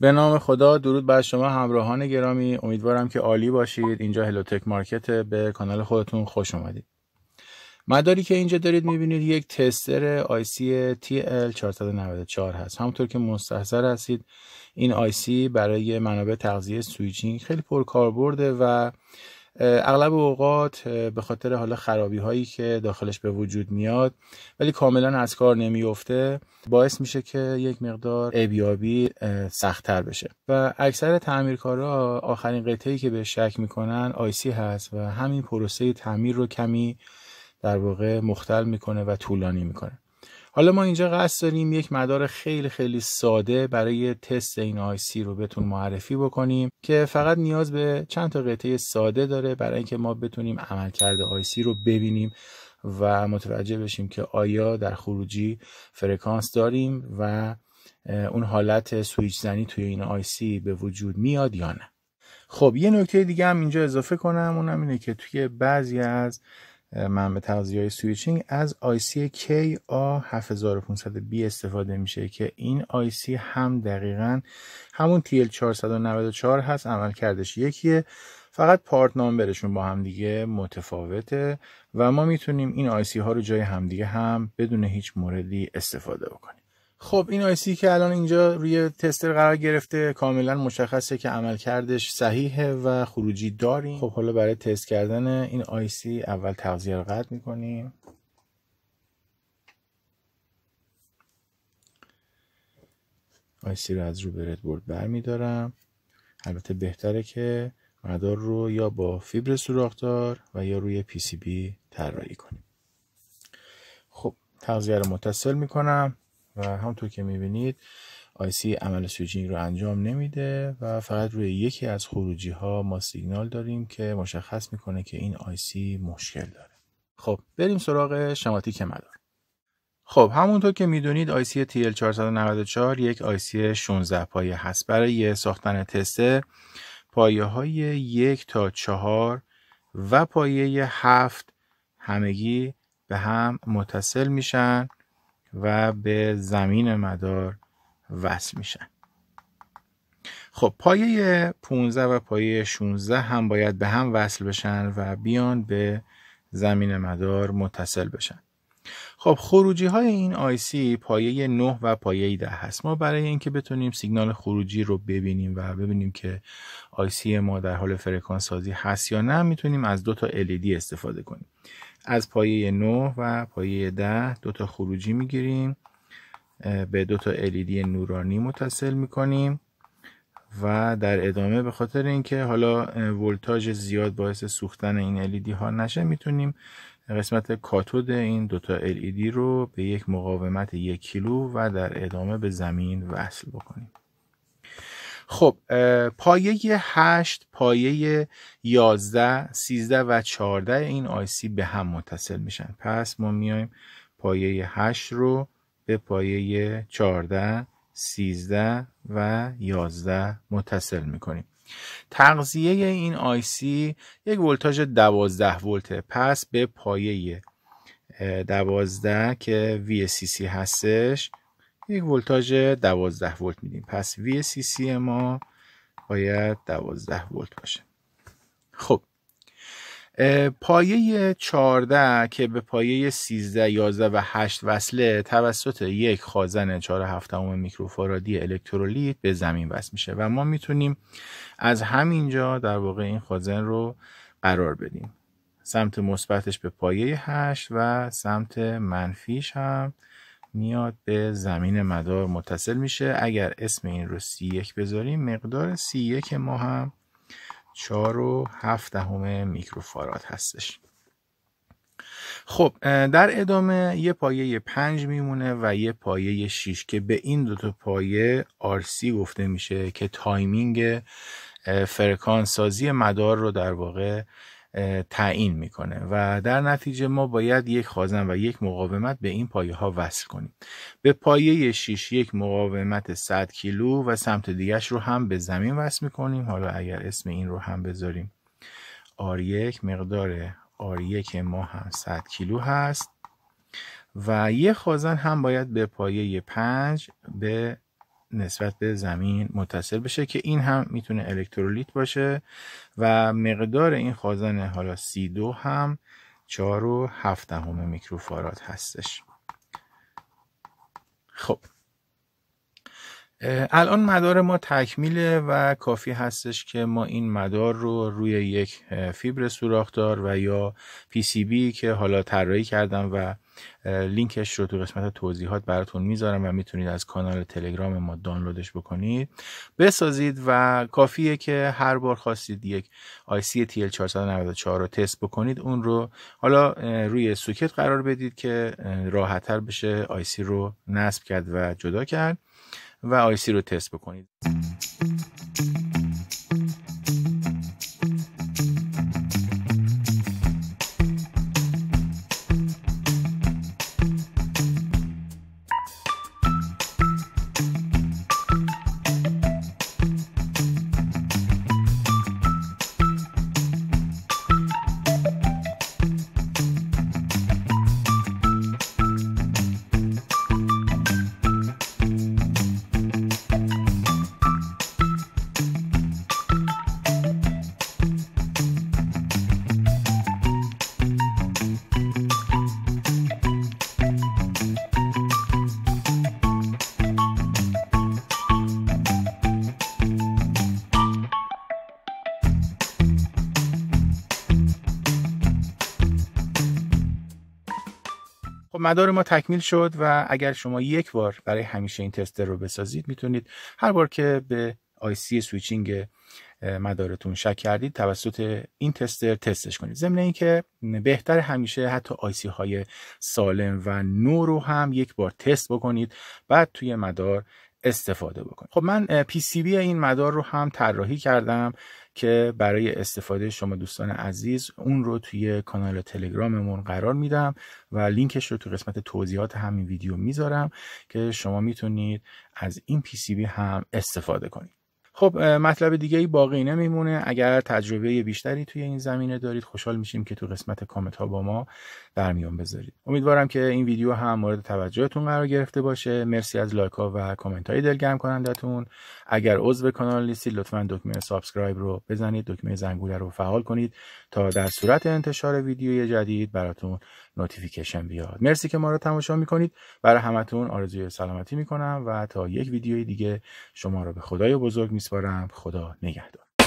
به نام خدا درود بر شما همراهان گرامی امیدوارم که عالی باشید اینجا هلوتک مارکت به کانال خودتون خوش اومدید مداری که اینجا دارید میبینید یک تستر IC TL494 هست همونطور که مستحضر هستید این آیسی برای منابع تغذیه سویچینگ خیلی پرکاربرده و اغلب اوقات به خاطر حالا خرابی هایی که داخلش به وجود میاد ولی کاملا از کار نمیفته باعث میشه که یک مقدار ابیابی سختتر بشه و اکثر تعمیرکارا آخرین قطعی که به شک میکنن آیسی هست و همین پروسه تعمیر رو کمی در واقع مختل میکنه و طولانی میکنه حالا ما اینجا قصد داریم یک مدار خیلی خیلی ساده برای تست این آیسی رو بهتون معرفی بکنیم که فقط نیاز به چند تا قطعه ساده داره برای اینکه ما بتونیم عملکرد آیسی رو ببینیم و متوجه بشیم که آیا در خروجی فرکانس داریم و اون حالت سویچ زنی توی این آیسی به وجود میاد یا نه خب یه نکته دیگه هم اینجا اضافه کنم اونم اینه که توی بعضی از به تغذیه های سویچینگ از آ 7500 بی استفاده میشه که این آیسی هم دقیقا همون TL494 هست عمل کردش یکیه فقط پارت نامبرشون با همدیگه متفاوته و ما میتونیم این آیسی ها رو جای همدیگه هم بدون هیچ موردی استفاده بکنیم خب این آیسی که الان اینجا روی تستر قرار گرفته کاملا مشخصه که عملکردش صحیحه و خروجی داریم خب حالا برای تست کردن این آیسی اول تغذیه رو قطع میکنیم آیسی رو از رو برد برد برمیدارم البته بهتره که مدار رو یا با فیبر سوراخدار و یا روی پی سی بی طراحی کنیم خب تغذیه رو متصل میکنم و همونطور که میبینید آیسی عمل سویچینگ رو انجام نمیده و فقط روی یکی از خروجی ها ما سیگنال داریم که مشخص میکنه که این آیسی مشکل داره خب بریم سراغ شماتیک مدار خب همونطور که میدونید آیسی TL494 یک آیسی 16 پایه هست برای ساختن تست پایه های یک تا چهار و پایه هفت همگی به هم متصل میشن و به زمین مدار وصل میشن خب پایه 15 و پایه 16 هم باید به هم وصل بشن و بیان به زمین مدار متصل بشن خب خروجی های این آیسی پایه 9 و پایه 10 هست ما برای اینکه بتونیم سیگنال خروجی رو ببینیم و ببینیم که آیسی ما در حال فرکانس سازی هست یا نه میتونیم از دو تا LED استفاده کنیم از پایه 9 و پایه 10 دو تا خروجی میگیریم به دو تا LED نورانی متصل میکنیم و در ادامه به خاطر اینکه حالا ولتاژ زیاد باعث سوختن این LED ها نشه میتونیم قسمت کاتود این دوتا LED رو به یک مقاومت یک کیلو و در ادامه به زمین وصل بکنیم خب پایه 8 پایه 11 13 و 14 این آی سی به هم متصل میشن پس ما میایم پایه 8 رو به پایه 14 13 و 11 متصل میکنیم تغذیه این آی سی یک ولتاژ 12 ولته پس به پایه 12 که VCC هستش یک ولتاژ 12 ولت میدیم پس وی سی سی ما باید 12 ولت باشه خب پایه 14 که به پایه 13 11 و 8 وصله توسط یک خازن 4 میکروفارادی الکترولیت به زمین وصل میشه و ما میتونیم از همینجا در واقع این خازن رو قرار بدیم سمت مثبتش به پایه 8 و سمت منفیش هم میاد به زمین مدار متصل میشه اگر اسم این رو سی یک بذاریم مقدار سی یک ما هم چار و هفت دهم میکروفاراد هستش خب در ادامه یه پایه پنج میمونه و یه پایه 6 که به این دوتا پایه RC گفته میشه که تایمینگ فرکان سازی مدار رو در واقع تعیین میکنه و در نتیجه ما باید یک خازن و یک مقاومت به این پایه ها وصل کنیم به پایه 6 یک مقاومت 100 کیلو و سمت دیگرش رو هم به زمین وصل میکنیم حالا اگر اسم این رو هم بذاریم r یک مقدار r یک ما هم 100 کیلو هست و یه خازن هم باید به پایه 5 به نسبت به زمین متصل بشه که این هم میتونه الکترولیت باشه و مقدار این خازن حالا سی دو هم چار و 7 میکروفاراد هستش خب الان مدار ما تکمیله و کافی هستش که ما این مدار رو روی یک فیبر سوراخدار و یا پی که حالا طراحی کردم و لینکش رو تو قسمت توضیحات براتون میذارم و میتونید از کانال تلگرام ما دانلودش بکنید بسازید و کافیه که هر بار خواستید یک IC tl 494 رو تست بکنید اون رو حالا روی سوکت قرار بدید که راحتتر بشه آیسی رو نصب کرد و جدا کرد و آیسی رو تست بکنید خب، مدار ما تکمیل شد و اگر شما یک بار برای همیشه این تستر رو بسازید میتونید هر بار که به آیسی سویچینگ مدارتون شک کردید توسط این تستر تستش کنید ضمن اینکه بهتر همیشه حتی آیسی های سالم و نو رو هم یک بار تست بکنید بعد توی مدار استفاده بکنید خب من پی سی بی این مدار رو هم طراحی کردم که برای استفاده شما دوستان عزیز اون رو توی کانال تلگراممون قرار میدم و لینکش رو تو قسمت توضیحات همین ویدیو میذارم که شما میتونید از این پی سی بی هم استفاده کنید خب مطلب دیگه ای باقی نمیمونه اگر تجربه بیشتری توی این زمینه دارید خوشحال میشیم که تو قسمت کامنت ها با ما در میان بذارید امیدوارم که این ویدیو هم مورد توجهتون قرار گرفته باشه مرسی از لایک ها و کامنت های دلگرم کنندتون اگر عضو کانال نیستید لطفا دکمه سابسکرایب رو بزنید دکمه زنگوله رو فعال کنید تا در صورت انتشار ویدیوی جدید براتون نوتیفیکیشن بیاد مرسی که ما رو تماشا میکنید برای همتون آرزوی سلامتی میکنم و تا یک ویدیوی دیگه شما رو به خدای بزرگ میسپارم خدا نگهدار